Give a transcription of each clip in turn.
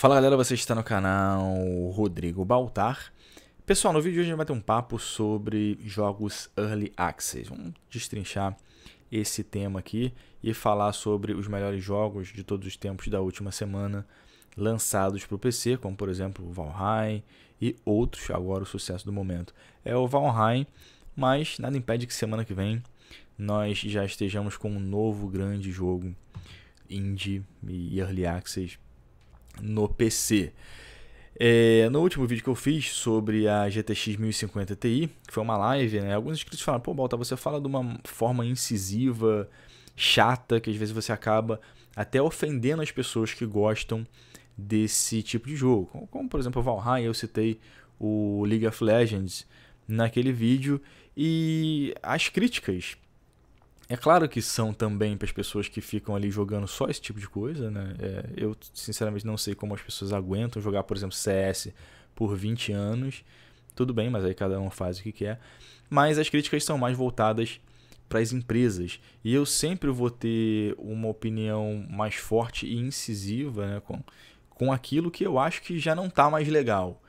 Fala galera, você está no canal Rodrigo Baltar. Pessoal, no vídeo de hoje a gente vai ter um papo sobre jogos Early Access. Vamos destrinchar esse tema aqui e falar sobre os melhores jogos de todos os tempos da última semana lançados para o PC, como por exemplo o Valheim e outros. Agora o sucesso do momento é o Valheim, mas nada impede que semana que vem nós já estejamos com um novo grande jogo indie e early access no PC. É, no último vídeo que eu fiz sobre a GTX 1050 Ti, que foi uma live, né? Alguns inscritos falaram, pô, Balta, você fala de uma forma incisiva, chata, que às vezes você acaba até ofendendo as pessoas que gostam desse tipo de jogo. Como, como por exemplo, o Valheim, eu citei o League of Legends naquele vídeo, e as críticas é claro que são também para as pessoas que ficam ali jogando só esse tipo de coisa, né? É, eu, sinceramente, não sei como as pessoas aguentam jogar, por exemplo, CS por 20 anos. Tudo bem, mas aí cada um faz o que quer. Mas as críticas são mais voltadas para as empresas. E eu sempre vou ter uma opinião mais forte e incisiva né, com, com aquilo que eu acho que já não está mais legal.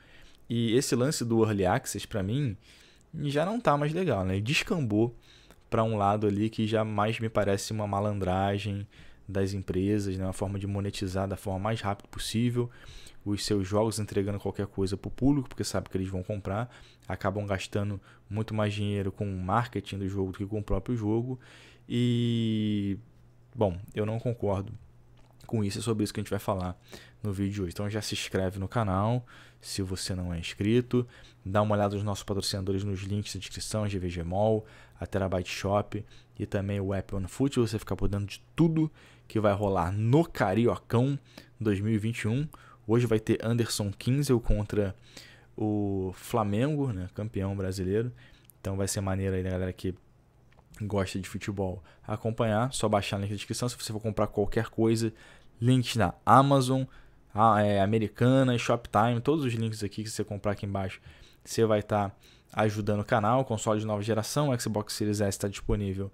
E esse lance do Early Access, para mim, já não está mais legal, né? Descambou para um lado ali que jamais me parece uma malandragem das empresas, né? uma forma de monetizar da forma mais rápida possível os seus jogos entregando qualquer coisa para o público, porque sabe que eles vão comprar, acabam gastando muito mais dinheiro com o marketing do jogo do que com o próprio jogo. E, bom, eu não concordo com isso, é sobre isso que a gente vai falar no vídeo de hoje. Então já se inscreve no canal, se você não é inscrito, dá uma olhada nos nossos patrocinadores nos links da descrição, GVG Mall, a Terabyte Shop e também o App Foot. você ficar por dentro de tudo que vai rolar no Cariocão 2021. Hoje vai ter Anderson Kinzel contra o Flamengo, né, campeão brasileiro. Então vai ser maneiro aí, né, galera que gosta de futebol acompanhar. Só baixar na descrição. Se você for comprar qualquer coisa, links da Amazon, a, é, Americana, Shoptime, todos os links aqui que você comprar aqui embaixo, você vai estar tá ajudando o canal. Console de nova geração, Xbox Series S está disponível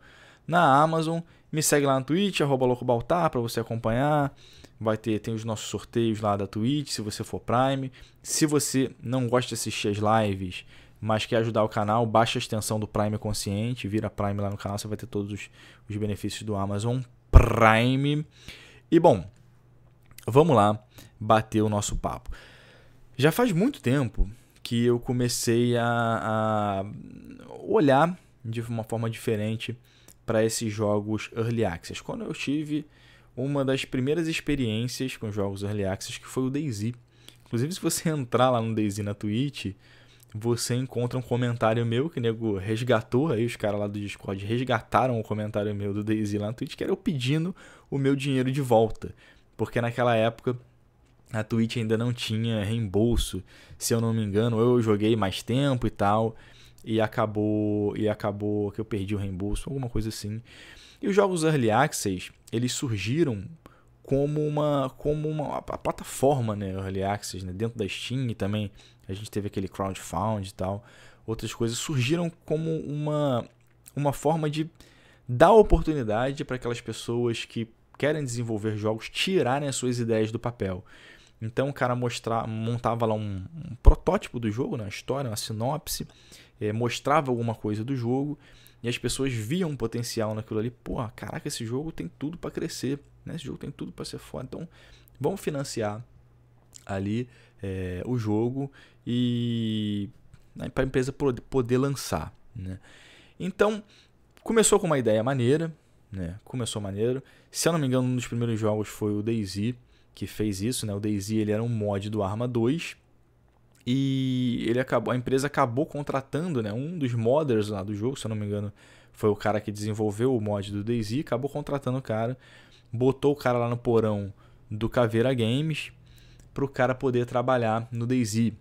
na Amazon. Me segue lá no Twitch, arroba loucobaltar, para você acompanhar. Vai ter tem os nossos sorteios lá da Twitch, se você for Prime. Se você não gosta de assistir as lives, mas quer ajudar o canal, baixa a extensão do Prime Consciente, vira Prime lá no canal, você vai ter todos os, os benefícios do Amazon Prime. E bom, vamos lá bater o nosso papo. Já faz muito tempo que eu comecei a, a olhar de uma forma diferente para esses jogos early access. Quando eu tive uma das primeiras experiências com jogos early access, que foi o Daisy. Inclusive, se você entrar lá no Daisy na Twitch, você encontra um comentário meu que o nego resgatou, aí os caras lá do Discord resgataram o comentário meu do Daisy lá na Twitch, que era eu pedindo o meu dinheiro de volta. Porque naquela época a Twitch ainda não tinha reembolso, se eu não me engano, eu joguei mais tempo e tal, e acabou e acabou que eu perdi o reembolso, alguma coisa assim. E os jogos early access, eles surgiram como uma como uma a plataforma, né, early access, né, dentro da Steam e também a gente teve aquele crowdfund e tal, outras coisas surgiram como uma uma forma de dá oportunidade para aquelas pessoas que querem desenvolver jogos tirarem as suas ideias do papel. Então o cara mostrar, montava lá um, um, protótipo do jogo, né? uma história, uma sinopse, é, mostrava alguma coisa do jogo e as pessoas viam um potencial naquilo ali. Pô, caraca, esse jogo tem tudo para crescer, né? esse jogo tem tudo para ser foda. Então vamos financiar ali é, o jogo e né, para a empresa poder lançar. Né? Então Começou com uma ideia maneira, né? Começou maneiro. Se eu não me engano, um dos primeiros jogos foi o Daisy que fez isso, né? O Daisy ele era um mod do Arma 2 e ele acabou, a empresa acabou contratando, né? Um dos modders lá do jogo, se eu não me engano, foi o cara que desenvolveu o mod do Daisy, acabou contratando o cara, botou o cara lá no porão do Caveira Games para o cara poder trabalhar no Daisy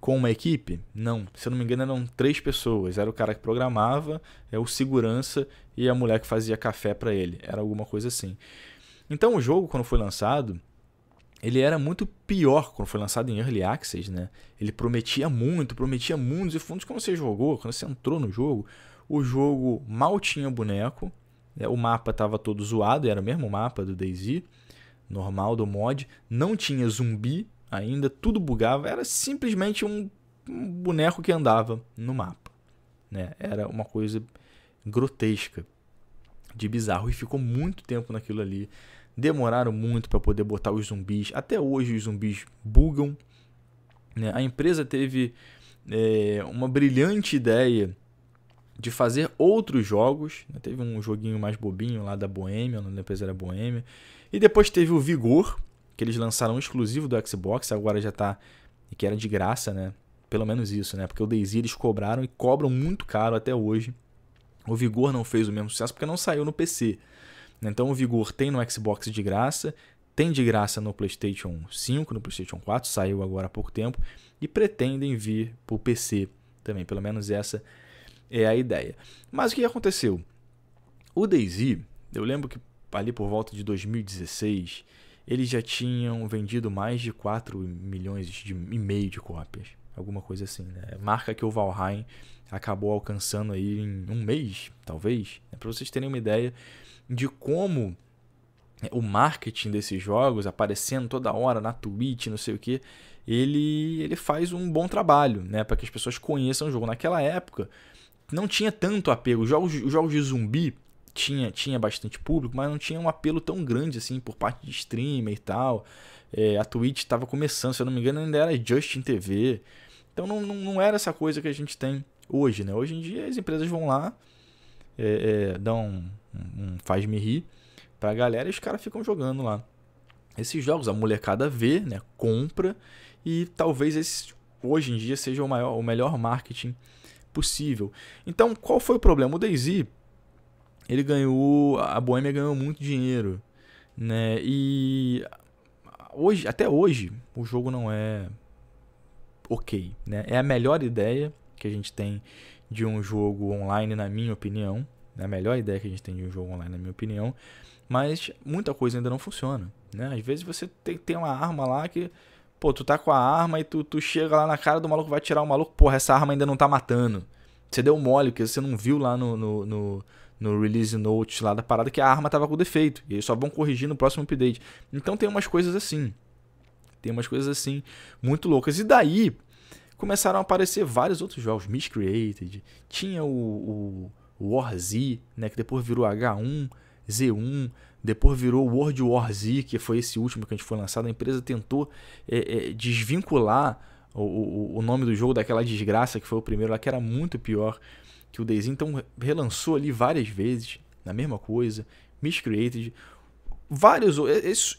com uma equipe? Não. Se eu não me engano, eram três pessoas. Era o cara que programava, é o segurança e a mulher que fazia café para ele. Era alguma coisa assim. Então o jogo, quando foi lançado, ele era muito pior quando foi lançado em Early Access, né? Ele prometia muito, prometia mundos e fundos. Quando você jogou, quando você entrou no jogo, o jogo mal tinha boneco, né? o mapa estava todo zoado, era o mesmo mapa do DayZ, normal, do mod. Não tinha zumbi, ainda, tudo bugava, era simplesmente um, um boneco que andava no mapa. Né? Era uma coisa grotesca, de bizarro, e ficou muito tempo naquilo ali. Demoraram muito para poder botar os zumbis. Até hoje os zumbis bugam. Né? A empresa teve é, uma brilhante ideia de fazer outros jogos. Né? Teve um joguinho mais bobinho lá da Boêmia, não lembro se era Boêmia. E depois teve o Vigor, que eles lançaram um exclusivo do Xbox, agora já tá. E que era de graça, né? Pelo menos isso, né? Porque o DayZ eles cobraram e cobram muito caro até hoje. O Vigor não fez o mesmo sucesso porque não saiu no PC. Então o Vigor tem no Xbox de graça, tem de graça no PlayStation 5, no PlayStation 4, saiu agora há pouco tempo, e pretendem vir para o PC também. Pelo menos essa é a ideia. Mas o que aconteceu? O DayZ, eu lembro que ali por volta de 2016 eles já tinham vendido mais de 4 milhões de, e meio de cópias. Alguma coisa assim, né? É marca que o Valheim acabou alcançando aí em um mês, talvez. Né? Para vocês terem uma ideia de como né, o marketing desses jogos, aparecendo toda hora na Twitch, não sei o que, ele, ele faz um bom trabalho, né? Para que as pessoas conheçam o jogo. Naquela época, não tinha tanto apego. Os jogos, os jogos de zumbi tinha, tinha bastante público, mas não tinha um apelo tão grande assim por parte de streamer e tal. É, a Twitch estava começando, se eu não me engano, ainda era Justin TV. Então não, não, não, era essa coisa que a gente tem hoje, né? Hoje em dia as empresas vão lá, é, é, dão um, um faz-me rir pra galera e os caras ficam jogando lá. Esses jogos a molecada vê, né? Compra e talvez esse hoje em dia seja o, maior, o melhor marketing possível. Então qual foi o problema? O Daisy ele ganhou. A Boêmia ganhou muito dinheiro. Né? E hoje, até hoje, o jogo não é ok. Né? É a melhor ideia que a gente tem de um jogo online, na minha opinião. É a melhor ideia que a gente tem de um jogo online, na minha opinião. Mas muita coisa ainda não funciona. Né? Às vezes você tem, tem uma arma lá que. Pô, tu tá com a arma e tu, tu chega lá na cara do maluco, vai tirar o maluco, porra, essa arma ainda não tá matando. Você deu mole, porque você não viu lá no, no, no no release notes lá da parada que a arma tava com defeito. E eles só vão corrigir no próximo update. Então tem umas coisas assim. Tem umas coisas assim muito loucas. E daí começaram a aparecer vários outros jogos. Miscreated, tinha o, o War Z, né, que depois virou H1, Z1, depois virou World War Z, que foi esse último que a gente foi lançado. A empresa tentou é, é, desvincular o, o, o nome do jogo daquela desgraça que foi o primeiro lá, que era muito pior que o Days então relançou ali várias vezes, na mesma coisa, Miscreated, vários,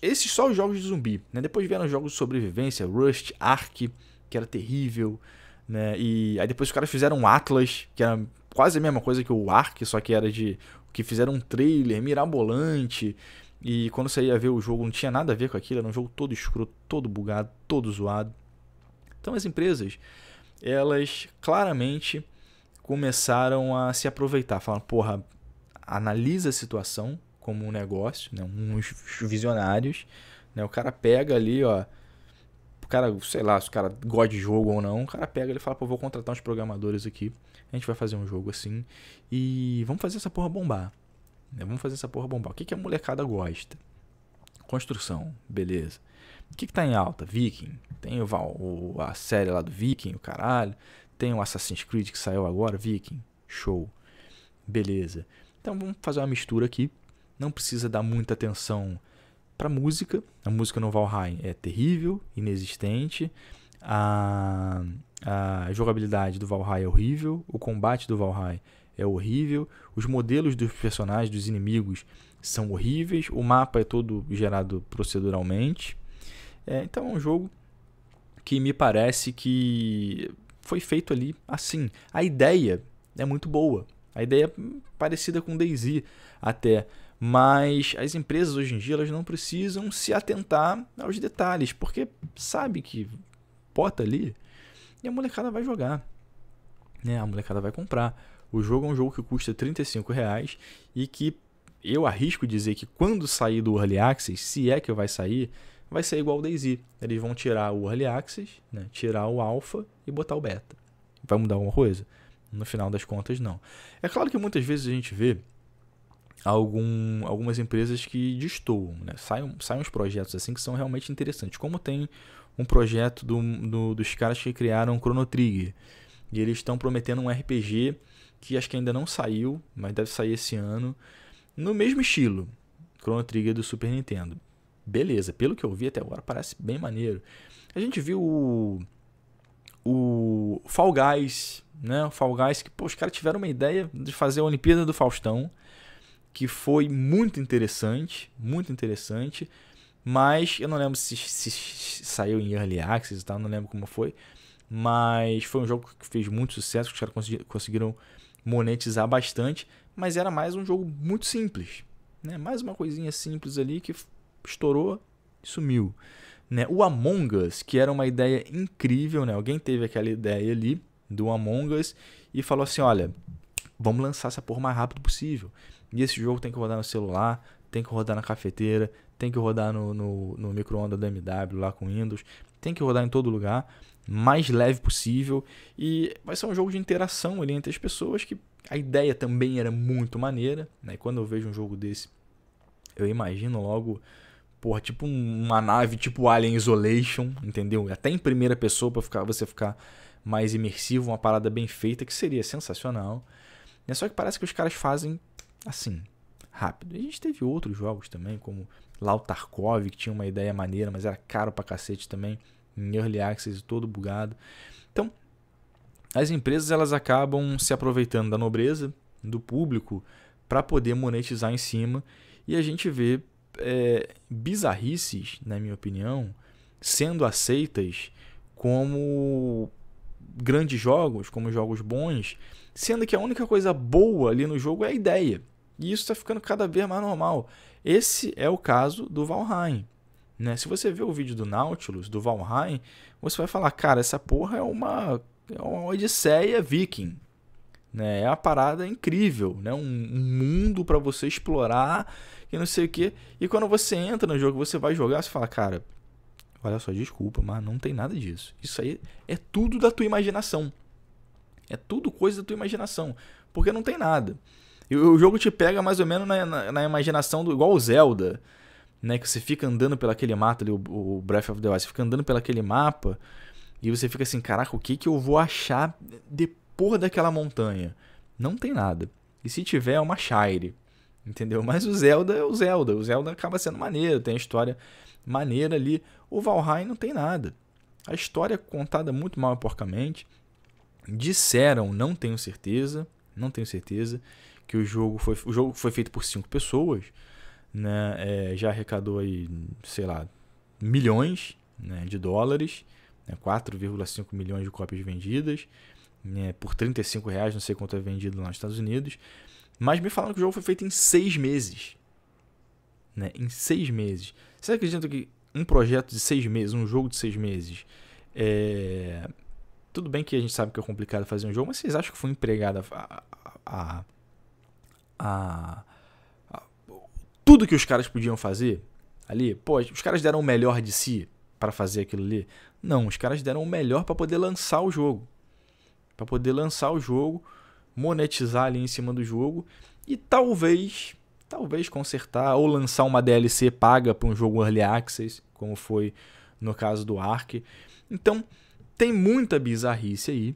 esses, só os jogos de zumbi, né? Depois vieram jogos de sobrevivência, Rust, Ark, que era terrível, né? E aí depois os caras fizeram Atlas, que era quase a mesma coisa que o Ark, só que era de que fizeram um trailer mirabolante. E quando você ia ver o jogo, não tinha nada a ver com aquilo, era um jogo todo escroto, todo bugado, todo zoado. Então as empresas, elas claramente começaram a se aproveitar. Falaram, porra, analisa a situação como um negócio, né? uns visionários. Né? O cara pega ali, ó. O cara, sei lá, se o cara gosta de jogo ou não, o cara pega ele fala, pô, vou contratar uns programadores aqui. A gente vai fazer um jogo assim. E vamos fazer essa porra bombar. Né? Vamos fazer essa porra bombar. O que, que a molecada gosta? Construção, beleza. O que, que tá em alta? Viking. Tem o, a série lá do Viking, o caralho. Tem o Assassin's Creed que saiu agora, Viking, show. Beleza. Então vamos fazer uma mistura aqui. Não precisa dar muita atenção para música. A música no Valheim é terrível, inexistente. A, a jogabilidade do Valheim é horrível. O combate do Valheim é horrível. Os modelos dos personagens, dos inimigos, são horríveis. O mapa é todo gerado proceduralmente. É, então é um jogo que me parece que foi feito ali assim. A ideia é muito boa. A ideia é parecida com Daisy até, mas as empresas hoje em dia elas não precisam se atentar aos detalhes, porque sabe que bota ali e a molecada vai jogar. Né? A molecada vai comprar. O jogo é um jogo que custa 35 reais e que eu arrisco dizer que quando sair do Early Access, se é que vai sair, vai ser igual ao Daisy. Eles vão tirar o Early Access, né? tirar o Alpha e botar o Beta. Vai mudar alguma coisa? No final das contas, não. É claro que muitas vezes a gente vê algum, algumas empresas que destoam, né? Saem, saem uns projetos assim que são realmente interessantes. Como tem um projeto do, do, dos caras que criaram Chrono Trigger. E eles estão prometendo um RPG que acho que ainda não saiu, mas deve sair esse ano. No mesmo estilo, Chrono Trigger do Super Nintendo beleza. Pelo que eu vi até agora, parece bem maneiro. A gente viu o, o Fall Guys, né? O Fall Guys que, pô, os caras tiveram uma ideia de fazer a Olimpíada do Faustão, que foi muito interessante, muito interessante. Mas eu não lembro se, se, saiu em Early Access e tal, não lembro como foi. Mas foi um jogo que fez muito sucesso, os caras conseguiram monetizar bastante. Mas era mais um jogo muito simples, né? Mais uma coisinha simples ali que estourou e sumiu. Né? O Among Us, que era uma ideia incrível, né? alguém teve aquela ideia ali do Among Us e falou assim: olha, vamos lançar essa porra o mais rápido possível. E esse jogo tem que rodar no celular, tem que rodar na cafeteira, tem que rodar no, no, no micro-ondas da MW lá com Windows, tem que rodar em todo lugar, mais leve possível. E vai ser um jogo de interação ali entre as pessoas que a ideia também era muito maneira. Né? quando eu vejo um jogo desse, eu imagino logo Porra, tipo uma nave tipo Alien Isolation, entendeu? Até em primeira pessoa pra ficar, você ficar mais imersivo, uma parada bem feita, que seria sensacional. É só que parece que os caras fazem assim, rápido. A gente teve outros jogos também, como Lautarkov, que tinha uma ideia maneira, mas era caro pra cacete também, em Early Access todo bugado. Então, as empresas elas acabam se aproveitando da nobreza do público para poder monetizar em cima e a gente vê é, bizarrices, na minha opinião, sendo aceitas como grandes jogos, como jogos bons, sendo que a única coisa boa ali no jogo é a ideia. E isso está ficando cada vez mais normal. Esse é o caso do Valheim. Né? Se você ver o vídeo do Nautilus, do Valheim, você vai falar, cara, essa porra é uma, é uma odisseia viking. Né? É uma parada incrível, né? um, mundo para você explorar e não sei o que. E quando você entra no jogo, você vai jogar, você fala, cara, olha só, desculpa, mas não tem nada disso. Isso aí é tudo da tua imaginação. É tudo coisa da tua imaginação, porque não tem nada. E o jogo te pega mais ou menos na, na, na imaginação do igual o Zelda, né, que você fica andando pelaquele mapa ali, o, o, Breath of the Wild, você fica andando pelaquele mapa e você fica assim, caraca, o que que eu vou achar depois porra daquela montanha? Não tem nada. E se tiver, é uma Shire. Entendeu? Mas o Zelda é o Zelda. O Zelda acaba sendo maneiro, tem a história maneira ali. O Valheim não tem nada. A história é contada muito mal e porcamente. Disseram, não tenho certeza, não tenho certeza, que o jogo foi, o jogo foi feito por cinco pessoas. Né? É, já arrecadou aí, sei lá, milhões né, de dólares, né? 4,5 milhões de cópias vendidas né, por 35 reais, não sei quanto é vendido lá nos Estados Unidos. Mas me falaram que o jogo foi feito em seis meses. Né, em seis meses. Você acredita que um projeto de seis meses, um jogo de seis meses, é... tudo bem que a gente sabe que é complicado fazer um jogo, mas vocês acham que foi empregada a, a, a, a, tudo que os caras podiam fazer ali? Pô, os caras deram o melhor de si para fazer aquilo ali? Não, os caras deram o melhor para poder lançar o jogo para poder lançar o jogo, monetizar ali em cima do jogo e talvez, talvez consertar ou lançar uma DLC paga para um jogo early access, como foi no caso do Ark. Então, tem muita bizarrice aí.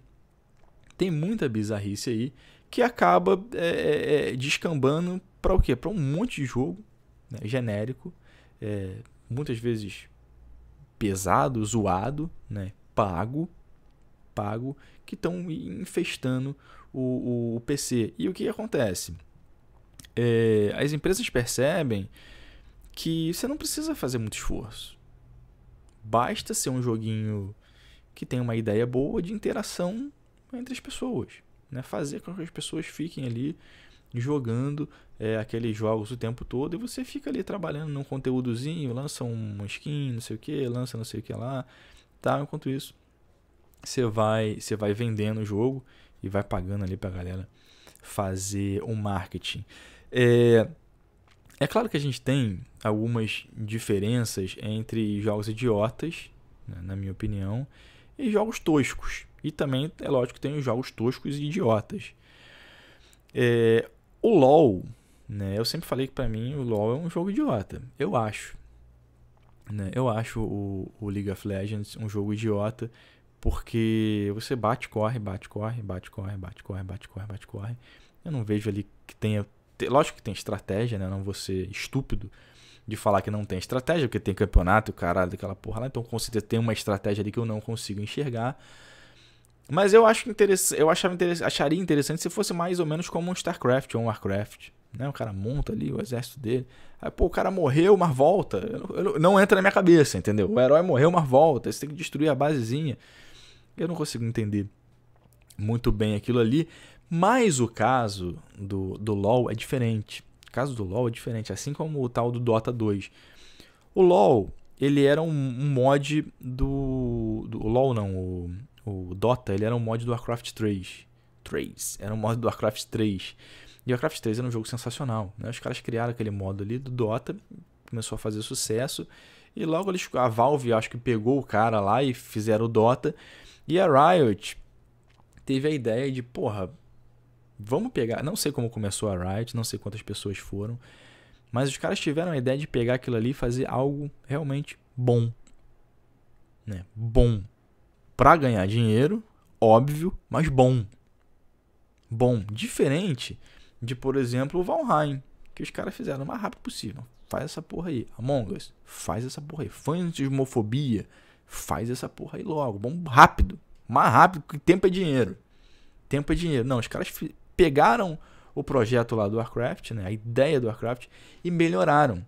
Tem muita bizarrice aí que acaba é, é, é descambando para o quê? Para um monte de jogo né, genérico, é, muitas vezes pesado, zoado, né, pago, pago que estão infestando o, o, PC. E o que acontece? É, as empresas percebem que você não precisa fazer muito esforço. Basta ser um joguinho que tem uma ideia boa de interação entre as pessoas. Né? Fazer com que as pessoas fiquem ali jogando é, aqueles jogos o tempo todo e você fica ali trabalhando num conteúdozinho, lança um skin, não sei o que, lança não sei o que lá. Tá? Enquanto isso, você vai, você vai vendendo o jogo e vai pagando ali pra galera fazer um marketing. É, é claro que a gente tem algumas diferenças entre jogos idiotas, né, na minha opinião, e jogos toscos. E também, é lógico, tem os jogos toscos e idiotas. É, o LoL, né, eu sempre falei que para mim o LoL é um jogo idiota. Eu acho. Né, eu acho o, o League of Legends um jogo idiota porque você bate, corre, bate, corre, bate, corre, bate, corre, bate, corre, bate, corre. Eu não vejo ali que tenha. Lógico que tem estratégia, né? Eu não vou ser estúpido de falar que não tem estratégia, porque tem campeonato, caralho, daquela porra lá. Então, com certeza, tem uma estratégia ali que eu não consigo enxergar. Mas eu acho interessante, eu achava interess acharia interessante se fosse mais ou menos como um StarCraft ou um WarCraft. Né? O cara monta ali o exército dele. Aí, pô, o cara morreu, mas volta. Eu não, eu não, entra na minha cabeça, entendeu? O herói morreu, mas volta. Você tem que destruir a basezinha. Eu não consigo entender muito bem aquilo ali, mas o caso do, do LoL é diferente. O caso do LoL é diferente, assim como o tal do Dota 2. O LoL, ele era um, um mod do, do. O LoL não, o, o Dota, ele era um mod do Warcraft 3. 3. Era um mod do Warcraft 3. E o Warcraft 3 era um jogo sensacional. Né? Os caras criaram aquele modo ali do Dota, começou a fazer sucesso. E logo eles, a Valve, acho que pegou o cara lá e fizeram o Dota. E a Riot teve a ideia de, porra, vamos pegar. Não sei como começou a Riot, não sei quantas pessoas foram, mas os caras tiveram a ideia de pegar aquilo ali e fazer algo realmente bom. Né? Bom. Pra ganhar dinheiro, óbvio, mas bom. Bom. Diferente de, por exemplo, o Valheim, que os caras fizeram o mais rápido possível. Faz essa porra aí. Among Us, faz essa porra aí. Fãs de homofobia, Faz essa porra aí logo. bom, rápido. Mais rápido, que tempo é dinheiro. Tempo é dinheiro. Não, os caras pegaram o projeto lá do Warcraft, né? A ideia do Warcraft e melhoraram.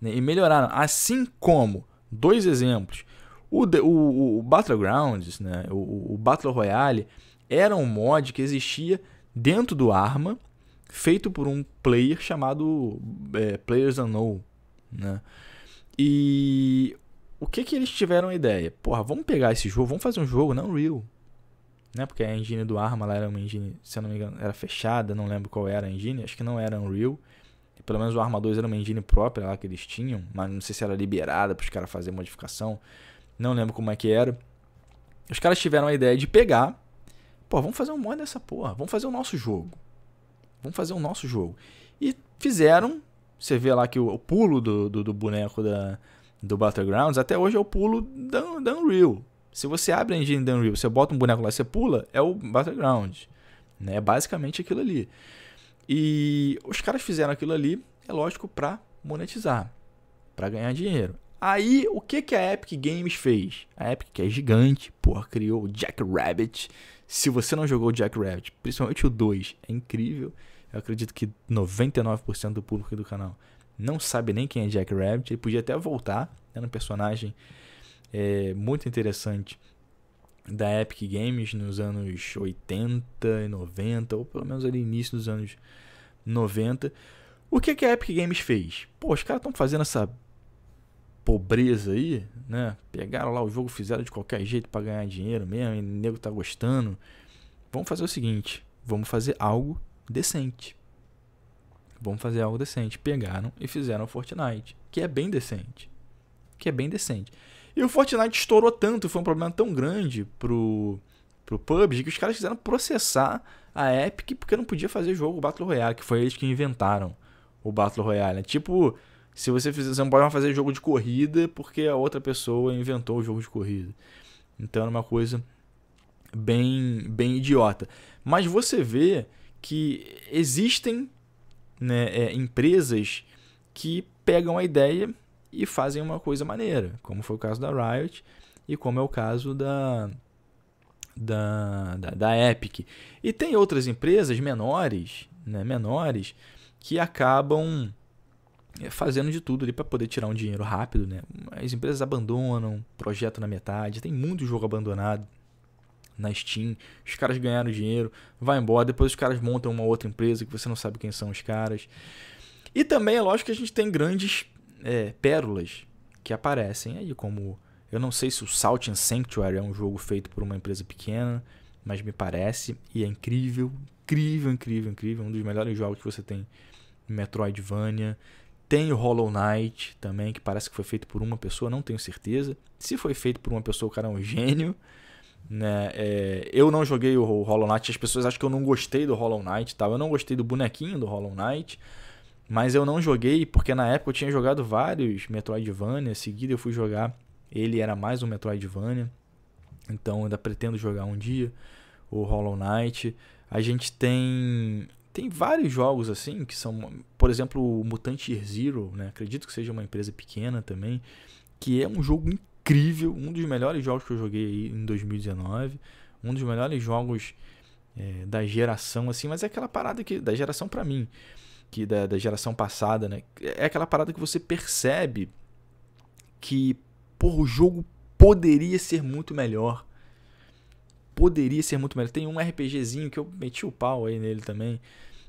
Né? E melhoraram. Assim como, dois exemplos. O, o, o Battlegrounds, né? O, o Battle Royale era um mod que existia dentro do Arma, feito por um player chamado é, Players Unknown, né? E o que que eles tiveram a ideia? Porra, vamos pegar esse jogo, vamos fazer um jogo não Unreal. Né? Porque a engine do Arma lá era uma engine, se eu não me engano, era fechada, não lembro qual era a engine, acho que não era Unreal. Pelo menos o Arma 2 era uma engine própria lá que eles tinham, mas não sei se era liberada para os caras fazerem modificação. Não lembro como é que era. Os caras tiveram a ideia de pegar, pô, vamos fazer um mod dessa porra, vamos fazer o nosso jogo. Vamos fazer o nosso jogo. E fizeram, você vê lá que o, o pulo do, do, do boneco da, do Battlegrounds, até hoje é o pulo da, da Unreal. Se você abre a engine da Unreal, você bota um boneco lá e você pula, é o Battleground. Né? É basicamente aquilo ali. E os caras fizeram aquilo ali, é lógico, para monetizar, para ganhar dinheiro. Aí, o que, que a Epic Games fez? A Epic, que é gigante, porra, criou o Rabbit. Se você não jogou o Rabbit, principalmente o 2, é incrível. Eu acredito que 99% do público do canal não sabe nem quem é Jack Rabbit. Ele podia até voltar, né, era um personagem é, muito interessante da Epic Games nos anos 80 e 90, ou pelo menos ali início dos anos 90. O que, que a Epic Games fez? Pô, os caras estão fazendo essa pobreza aí, né? Pegaram lá o jogo, fizeram de qualquer jeito para ganhar dinheiro mesmo, e o nego tá gostando. Vamos fazer o seguinte, vamos fazer algo decente vamos fazer algo decente. Pegaram e fizeram o Fortnite, que é bem decente. Que é bem decente. E o Fortnite estourou tanto, foi um problema tão grande pro, pro PUBG, que os caras quiseram processar a Epic porque não podia fazer jogo Battle Royale, que foi eles que inventaram o Battle Royale. Né? tipo, se você fizer, você não pode fazer jogo de corrida porque a outra pessoa inventou o jogo de corrida. Então era uma coisa bem, bem idiota. Mas você vê que existem né, é, empresas que pegam a ideia e fazem uma coisa maneira, como foi o caso da Riot e como é o caso da, da, da, da Epic. E tem outras empresas menores, né, menores que acabam é, fazendo de tudo ali para poder tirar um dinheiro rápido, né? As empresas abandonam projeto na metade, tem muito jogo abandonado na Steam, os caras ganharam dinheiro, vai embora, depois os caras montam uma outra empresa que você não sabe quem são os caras. E também é lógico que a gente tem grandes é, pérolas que aparecem aí, como eu não sei se o Salt and Sanctuary é um jogo feito por uma empresa pequena, mas me parece e é incrível, incrível, incrível, incrível, um dos melhores jogos que você tem em Metroidvania. Tem o Hollow Knight também, que parece que foi feito por uma pessoa, não tenho certeza. Se foi feito por uma pessoa, o cara é um gênio. Né? É, eu não joguei o Hollow Knight, as pessoas acham que eu não gostei do Hollow Knight, tá? Eu não gostei do bonequinho do Hollow Knight, mas eu não joguei porque na época eu tinha jogado vários Metroidvania, seguida eu fui jogar, ele era mais um Metroidvania, então ainda pretendo jogar um dia o Hollow Knight. A gente tem tem vários jogos assim que são, por exemplo, o Mutant Year Zero, né? Acredito que seja uma empresa pequena também, que é um jogo incrível incrível, um dos melhores jogos que eu joguei aí em 2019, um dos melhores jogos é, da geração, assim, mas é aquela parada que, da geração para mim, que da, da geração passada, né? É aquela parada que você percebe que, porra, o jogo poderia ser muito melhor. Poderia ser muito melhor. Tem um RPGzinho que eu meti o pau aí nele também,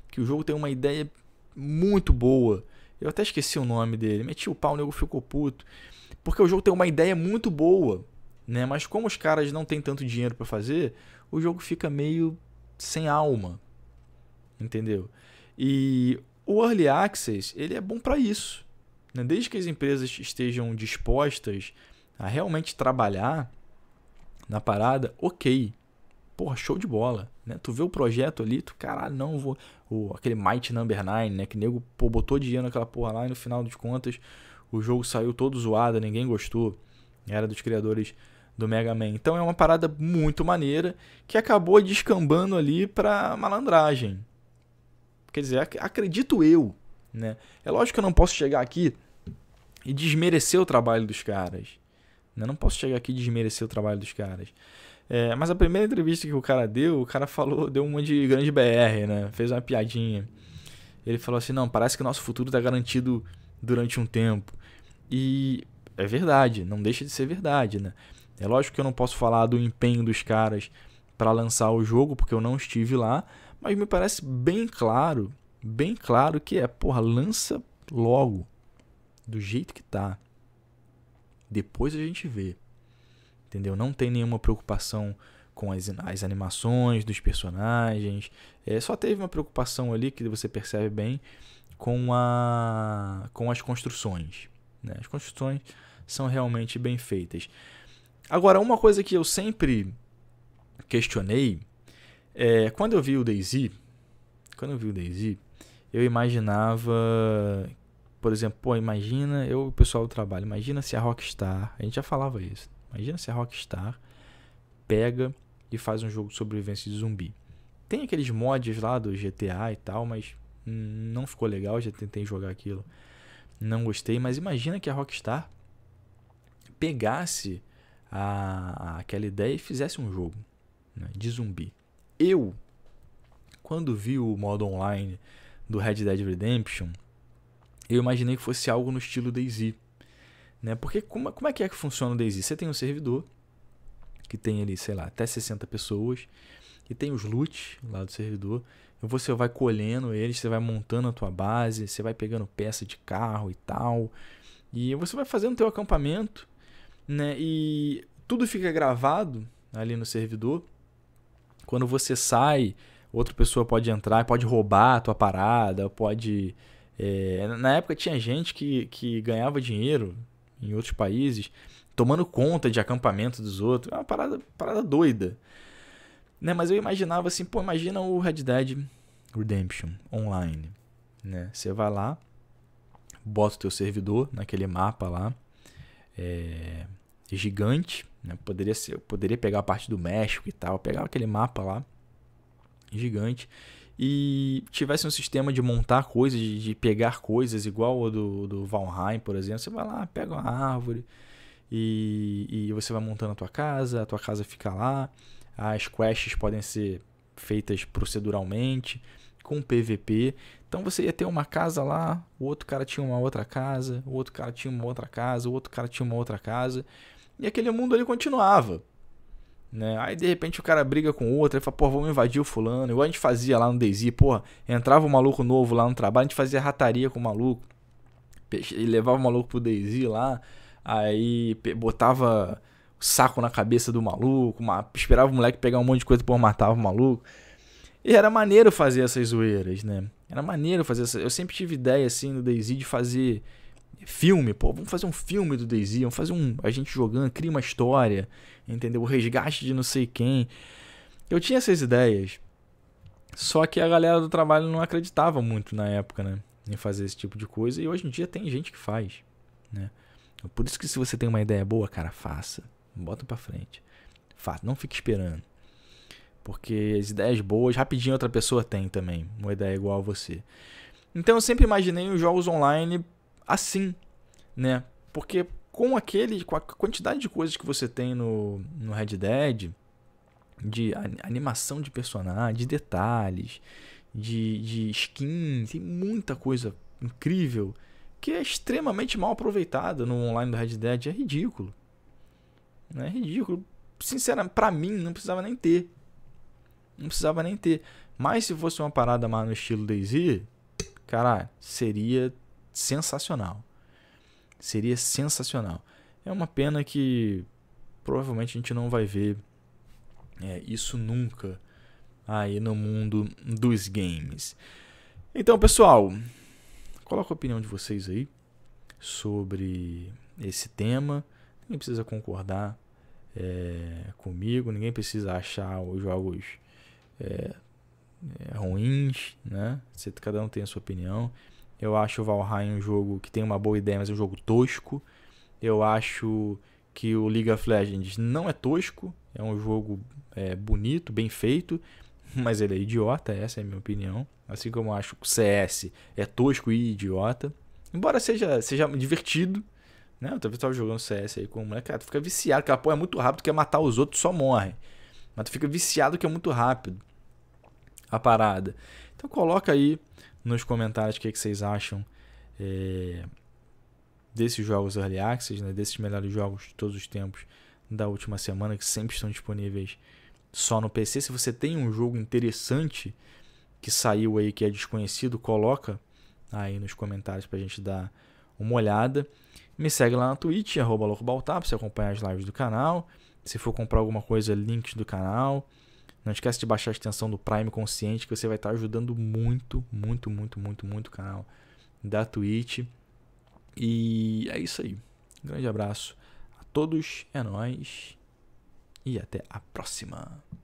que o jogo tem uma ideia muito boa. Eu até esqueci o nome dele. Meti o pau, o nego ficou puto. Porque o jogo tem uma ideia muito boa, né? Mas como os caras não têm tanto dinheiro para fazer, o jogo fica meio sem alma. Entendeu? E o early access, ele é bom para isso. Né? Desde que as empresas estejam dispostas a realmente trabalhar na parada, OK. Porra, show de bola, né? Tu vê o projeto ali, tu, caralho, não vou, o aquele Might Number 9, né, que nego pô, botou dinheiro naquela porra lá e no final das contas o jogo saiu todo zoado, ninguém gostou. Era dos criadores do Mega Man. Então é uma parada muito maneira que acabou descambando ali para malandragem. Quer dizer, ac acredito eu, né? É lógico que eu não posso chegar aqui e desmerecer o trabalho dos caras. Né? Não posso chegar aqui e desmerecer o trabalho dos caras. É, mas a primeira entrevista que o cara deu, o cara falou, deu uma de grande BR, né? Fez uma piadinha. Ele falou assim: não, parece que o nosso futuro está garantido durante um tempo. E é verdade, não deixa de ser verdade, né? É lógico que eu não posso falar do empenho dos caras para lançar o jogo, porque eu não estive lá, mas me parece bem claro, bem claro que é, porra, lança logo, do jeito que tá. Depois a gente vê. Entendeu? Não tem nenhuma preocupação com as, as animações dos personagens. É, só teve uma preocupação ali que você percebe bem, com, a, com as construções. Né? As construções são realmente bem feitas. Agora, uma coisa que eu sempre questionei é quando eu vi o Daisy, quando eu vi o Daisy, eu imaginava, por exemplo, pô, imagina, eu o pessoal do trabalho, imagina se a Rockstar, a gente já falava isso, imagina se a Rockstar pega e faz um jogo de sobrevivência de zumbi. Tem aqueles mods lá do GTA e tal, mas não ficou legal, já tentei jogar aquilo, não gostei, mas imagina que a Rockstar pegasse a, aquela ideia e fizesse um jogo né, de zumbi. Eu, quando vi o modo online do Red Dead Redemption, eu imaginei que fosse algo no estilo DayZ. Né? Porque como, como é que é que funciona o DayZ? Você tem um servidor que tem ali, sei lá, até 60 pessoas e tem os loot lá do servidor. E então você vai colhendo eles, você vai montando a tua base, você vai pegando peça de carro e tal. E você vai fazendo teu acampamento, né? E tudo fica gravado ali no servidor. Quando você sai, outra pessoa pode entrar, pode roubar a tua parada, pode... É... na época tinha gente que, que ganhava dinheiro em outros países tomando conta de acampamento dos outros. É uma parada, parada doida. Né? Mas eu imaginava assim, pô, imagina o Red Dead Redemption online, né? Você vai lá, bota o teu servidor naquele mapa lá, é, gigante, né? Poderia ser, poderia pegar a parte do México e tal, pegar aquele mapa lá, gigante, e tivesse um sistema de montar coisas, de, de pegar coisas, igual o do, do Valheim, por exemplo, você vai lá, pega uma árvore e, e você vai montando a tua casa, a tua casa fica lá, as quests podem ser feitas proceduralmente, com PVP. Então você ia ter uma casa lá, o outro cara tinha uma outra casa, o outro cara tinha uma outra casa, o outro cara tinha uma outra casa. E aquele mundo ali continuava. Né? Aí de repente o cara briga com o outro, e fala, pô, vamos invadir o fulano. Igual a gente fazia lá no Daisy, pô entrava um maluco novo lá no trabalho, a gente fazia rataria com o maluco. E levava o maluco pro Daisy lá, aí botava saco na cabeça do maluco, uma, esperava o moleque pegar um monte de coisa por matava o maluco. E era maneiro fazer essas zoeiras, né? Era maneiro fazer essa. Eu sempre tive ideia, assim, do Daisy de fazer filme, pô, vamos fazer um filme do Daisy, vamos fazer um. A gente jogando, cria uma história, entendeu? O resgate de não sei quem. Eu tinha essas ideias. Só que a galera do trabalho não acreditava muito na época, né? Em fazer esse tipo de coisa. E hoje em dia tem gente que faz, né? Por isso que se você tem uma ideia boa, cara, faça. Bota pra frente. Fato, não fique esperando. Porque as ideias boas, rapidinho outra pessoa tem também. Uma ideia igual a você. Então eu sempre imaginei os jogos online assim, né? Porque com aquele, com a quantidade de coisas que você tem no, no Red Dead, de animação de personagem, de detalhes, de, de skin, tem muita coisa incrível que é extremamente mal aproveitada no online do Red Dead, é ridículo. Né? É ridículo. Sinceramente, pra mim, não precisava nem ter. Não precisava nem ter. Mas se fosse uma parada mais no estilo Daisy, cara, seria sensacional. Seria sensacional. É uma pena que provavelmente a gente não vai ver é, isso nunca aí no mundo dos games. Então, pessoal, coloca a opinião de vocês aí sobre esse tema. Ninguém precisa concordar é, comigo, ninguém precisa achar os jogos é, é, ruins, né? Você, cada um tem a sua opinião. Eu acho o Valheim um jogo que tem uma boa ideia, mas é um jogo tosco. Eu acho que o League of Legends não é tosco, é um jogo é, bonito, bem feito, mas ele é idiota, essa é a minha opinião. Assim como eu acho que o CS é tosco e idiota. Embora seja, seja divertido, né? Eu tava jogando CS aí com um moleque, cara, tu fica viciado, que a porra é muito rápido, quer matar os outros, só morre. Mas tu fica viciado que é muito rápido a parada. Então coloca aí nos comentários o que, é que vocês acham é, desses jogos Early Access, né? desses melhores jogos de todos os tempos da última semana, que sempre estão disponíveis só no PC. Se você tem um jogo interessante que saiu aí, que é desconhecido, coloca aí nos comentários pra gente dar uma olhada. Me segue lá na Twitch, arroba loucobaltá, pra você acompanhar as lives do canal. Se for comprar alguma coisa, links do canal. Não esquece de baixar a extensão do Prime Consciente, que você vai estar ajudando muito, muito, muito, muito, muito o canal da Twitch. E é isso aí. Um grande abraço a todos, é nós e até a próxima.